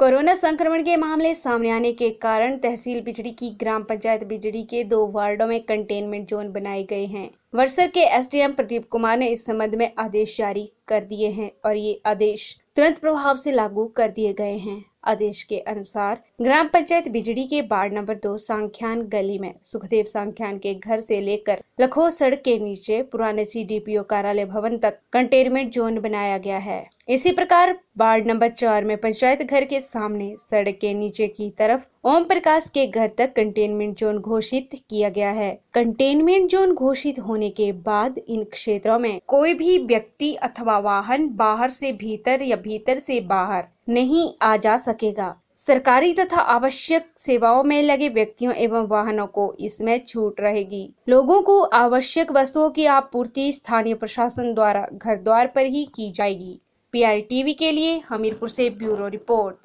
corona संक्रमण के मामले सामने आने के कारण तहसील बिजड़ी की ग्राम पंचायत बिजड़ी के दो वार्डों में कंटेनमेंट जोन बनाए गए हैं वर्सर के एसडीएम प्रदीप कुमार ने इस संबंध में आदेश जारी कर दिए हैं और ये आदेश तुरंत प्रभाव से लागू कर दिए गए हैं आदेश के अनुसार ग्राम पंचायत बिजड़ी के वार्ड नंबर दो सांख्यान गली में सुखदेव सांख्यान के घर से लेकर लखो सड़क के नीचे पुराने सी डी पी ओ कार्यालय भवन तक कंटेनमेंट जोन बनाया गया है इसी प्रकार वार्ड नंबर चार में पंचायत घर के सामने सड़क के नीचे की तरफ ओम प्रकाश के घर तक कंटेनमेंट जोन घोषित किया गया है कंटेनमेंट जोन घोषित होने होने के बाद इन क्षेत्रों में कोई भी व्यक्ति अथवा वाहन बाहर से भीतर या भीतर से बाहर नहीं आ जा सकेगा सरकारी तथा आवश्यक सेवाओं में लगे व्यक्तियों एवं वाहनों को इसमें छूट रहेगी लोगों को आवश्यक वस्तुओं की आपूर्ति स्थानीय प्रशासन द्वारा घर द्वार पर ही की जाएगी पी के लिए हमीरपुर से ब्यूरो रिपोर्ट